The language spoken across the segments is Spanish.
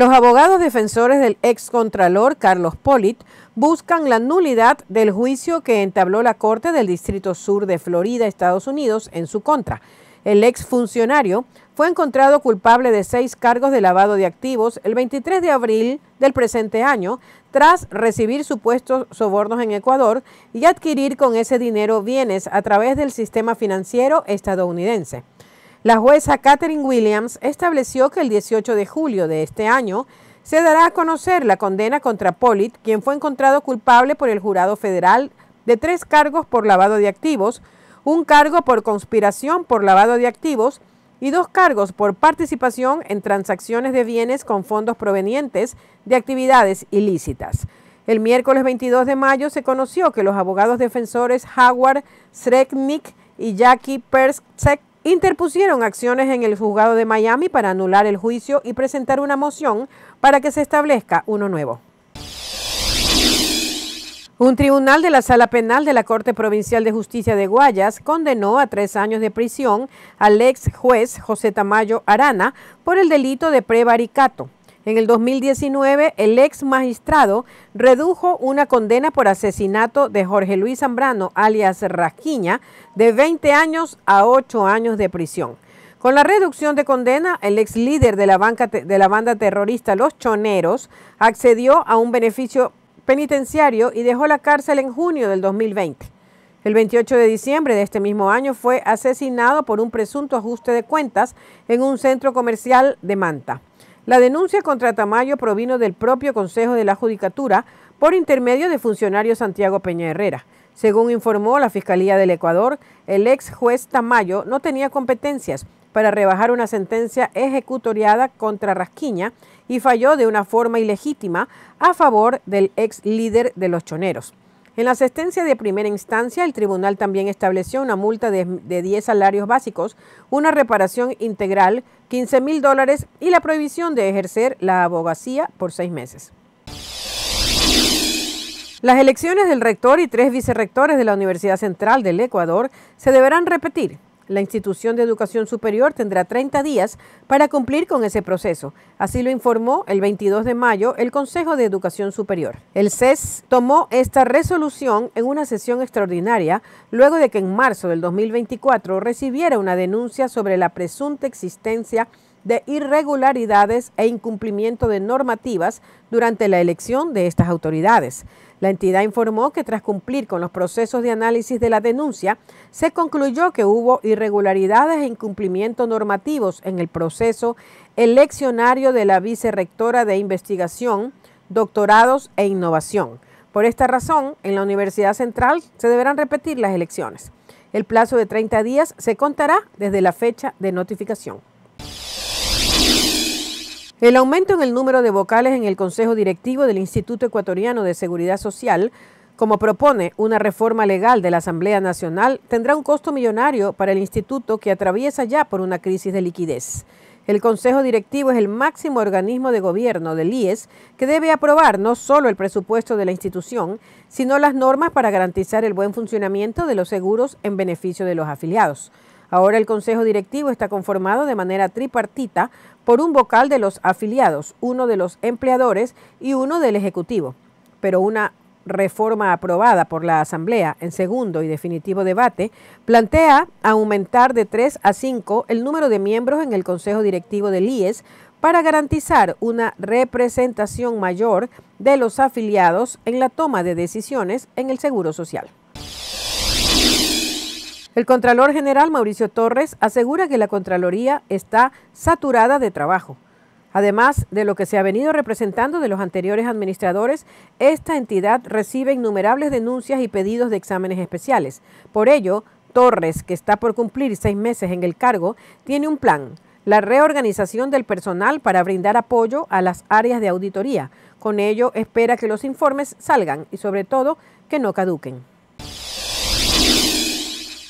Los abogados defensores del excontralor Carlos Polit buscan la nulidad del juicio que entabló la Corte del Distrito Sur de Florida, Estados Unidos, en su contra. El exfuncionario fue encontrado culpable de seis cargos de lavado de activos el 23 de abril del presente año, tras recibir supuestos sobornos en Ecuador y adquirir con ese dinero bienes a través del sistema financiero estadounidense. La jueza Katherine Williams estableció que el 18 de julio de este año se dará a conocer la condena contra Polit, quien fue encontrado culpable por el jurado federal de tres cargos por lavado de activos, un cargo por conspiración por lavado de activos y dos cargos por participación en transacciones de bienes con fondos provenientes de actividades ilícitas. El miércoles 22 de mayo se conoció que los abogados defensores Howard Sreknik y Jackie Persek interpusieron acciones en el juzgado de Miami para anular el juicio y presentar una moción para que se establezca uno nuevo. Un tribunal de la Sala Penal de la Corte Provincial de Justicia de Guayas condenó a tres años de prisión al ex juez José Tamayo Arana por el delito de prevaricato. En el 2019, el ex magistrado redujo una condena por asesinato de Jorge Luis Zambrano, alias Rasquiña, de 20 años a 8 años de prisión. Con la reducción de condena, el ex líder de la, de la banda terrorista Los Choneros accedió a un beneficio penitenciario y dejó la cárcel en junio del 2020. El 28 de diciembre de este mismo año fue asesinado por un presunto ajuste de cuentas en un centro comercial de Manta. La denuncia contra Tamayo provino del propio Consejo de la Judicatura por intermedio de funcionario Santiago Peña Herrera. Según informó la Fiscalía del Ecuador, el ex juez Tamayo no tenía competencias para rebajar una sentencia ejecutoriada contra Rasquiña y falló de una forma ilegítima a favor del ex líder de los choneros. En la asistencia de primera instancia, el tribunal también estableció una multa de, de 10 salarios básicos, una reparación integral, 15 mil dólares y la prohibición de ejercer la abogacía por seis meses. Las elecciones del rector y tres vicerrectores de la Universidad Central del Ecuador se deberán repetir la institución de educación superior tendrá 30 días para cumplir con ese proceso. Así lo informó el 22 de mayo el Consejo de Educación Superior. El CES tomó esta resolución en una sesión extraordinaria luego de que en marzo del 2024 recibiera una denuncia sobre la presunta existencia de irregularidades e incumplimiento de normativas durante la elección de estas autoridades. La entidad informó que tras cumplir con los procesos de análisis de la denuncia, se concluyó que hubo irregularidades e incumplimientos normativos en el proceso eleccionario de la vicerrectora de investigación, doctorados e innovación. Por esta razón, en la Universidad Central se deberán repetir las elecciones. El plazo de 30 días se contará desde la fecha de notificación. El aumento en el número de vocales en el Consejo Directivo del Instituto Ecuatoriano de Seguridad Social, como propone una reforma legal de la Asamblea Nacional, tendrá un costo millonario para el instituto que atraviesa ya por una crisis de liquidez. El Consejo Directivo es el máximo organismo de gobierno del IES que debe aprobar no solo el presupuesto de la institución, sino las normas para garantizar el buen funcionamiento de los seguros en beneficio de los afiliados. Ahora el Consejo Directivo está conformado de manera tripartita por un vocal de los afiliados, uno de los empleadores y uno del Ejecutivo. Pero una reforma aprobada por la Asamblea en segundo y definitivo debate plantea aumentar de 3 a 5 el número de miembros en el Consejo Directivo del IES para garantizar una representación mayor de los afiliados en la toma de decisiones en el Seguro Social. El Contralor General Mauricio Torres asegura que la Contraloría está saturada de trabajo. Además de lo que se ha venido representando de los anteriores administradores, esta entidad recibe innumerables denuncias y pedidos de exámenes especiales. Por ello, Torres, que está por cumplir seis meses en el cargo, tiene un plan, la reorganización del personal para brindar apoyo a las áreas de auditoría. Con ello, espera que los informes salgan y sobre todo que no caduquen.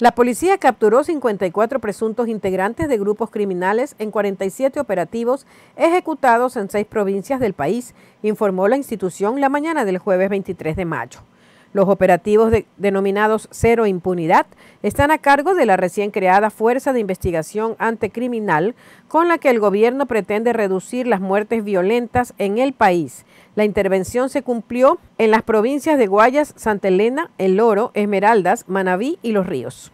La policía capturó 54 presuntos integrantes de grupos criminales en 47 operativos ejecutados en seis provincias del país, informó la institución la mañana del jueves 23 de mayo. Los operativos denominados Cero Impunidad están a cargo de la recién creada Fuerza de Investigación Anticriminal, con la que el gobierno pretende reducir las muertes violentas en el país. La intervención se cumplió en las provincias de Guayas, Santa Elena, El Oro, Esmeraldas, Manabí y Los Ríos.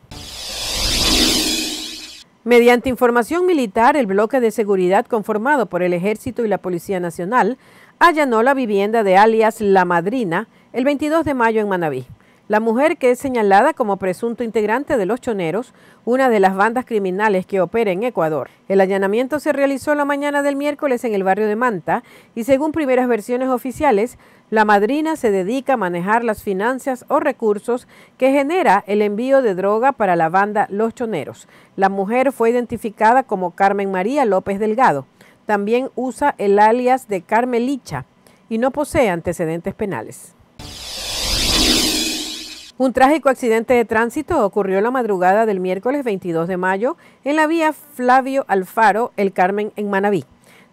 Mediante información militar, el bloque de seguridad conformado por el Ejército y la Policía Nacional allanó la vivienda de alias La Madrina, el 22 de mayo en Manabí, La mujer que es señalada como presunto integrante de Los Choneros, una de las bandas criminales que opera en Ecuador. El allanamiento se realizó la mañana del miércoles en el barrio de Manta y según primeras versiones oficiales, la madrina se dedica a manejar las finanzas o recursos que genera el envío de droga para la banda Los Choneros. La mujer fue identificada como Carmen María López Delgado. También usa el alias de Carmelicha y no posee antecedentes penales. Un trágico accidente de tránsito ocurrió la madrugada del miércoles 22 de mayo en la vía Flavio Alfaro, El Carmen, en Manabí.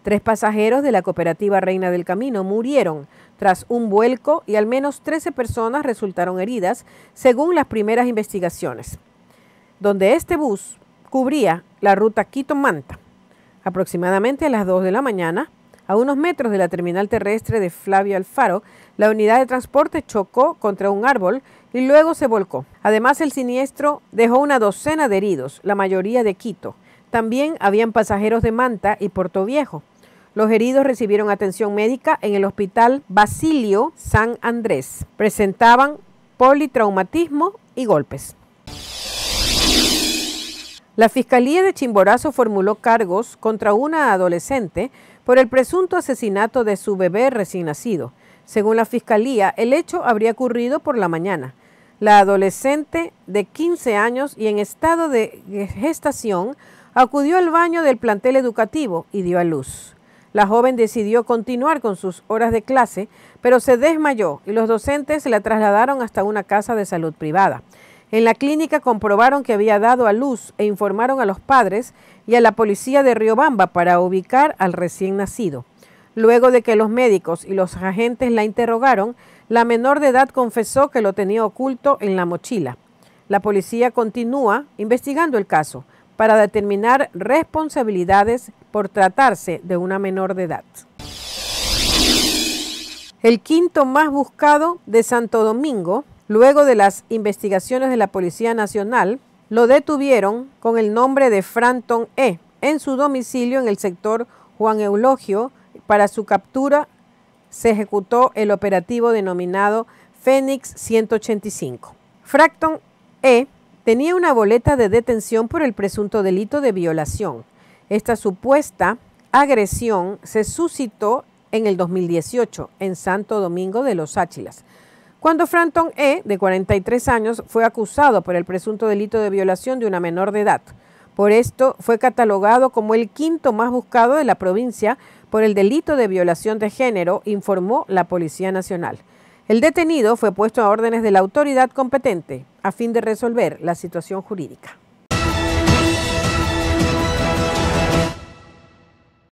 Tres pasajeros de la cooperativa Reina del Camino murieron tras un vuelco y al menos 13 personas resultaron heridas, según las primeras investigaciones, donde este bus cubría la ruta Quito-Manta. Aproximadamente a las 2 de la mañana, a unos metros de la terminal terrestre de Flavio Alfaro, la unidad de transporte chocó contra un árbol y luego se volcó. Además, el siniestro dejó una docena de heridos, la mayoría de Quito. También habían pasajeros de Manta y Puerto Viejo. Los heridos recibieron atención médica en el hospital Basilio San Andrés. Presentaban politraumatismo y golpes. La Fiscalía de Chimborazo formuló cargos contra una adolescente por el presunto asesinato de su bebé recién nacido. Según la fiscalía, el hecho habría ocurrido por la mañana. La adolescente de 15 años y en estado de gestación acudió al baño del plantel educativo y dio a luz. La joven decidió continuar con sus horas de clase, pero se desmayó y los docentes la trasladaron hasta una casa de salud privada. En la clínica comprobaron que había dado a luz e informaron a los padres y a la policía de Riobamba para ubicar al recién nacido. Luego de que los médicos y los agentes la interrogaron, la menor de edad confesó que lo tenía oculto en la mochila. La policía continúa investigando el caso para determinar responsabilidades por tratarse de una menor de edad. El quinto más buscado de Santo Domingo Luego de las investigaciones de la Policía Nacional, lo detuvieron con el nombre de Franton E. en su domicilio en el sector Juan Eulogio. Para su captura se ejecutó el operativo denominado Fénix 185. Fracton E tenía una boleta de detención por el presunto delito de violación. Esta supuesta agresión se suscitó en el 2018 en Santo Domingo de los Áchilas, cuando Franton E., de 43 años, fue acusado por el presunto delito de violación de una menor de edad. Por esto fue catalogado como el quinto más buscado de la provincia por el delito de violación de género, informó la Policía Nacional. El detenido fue puesto a órdenes de la autoridad competente a fin de resolver la situación jurídica.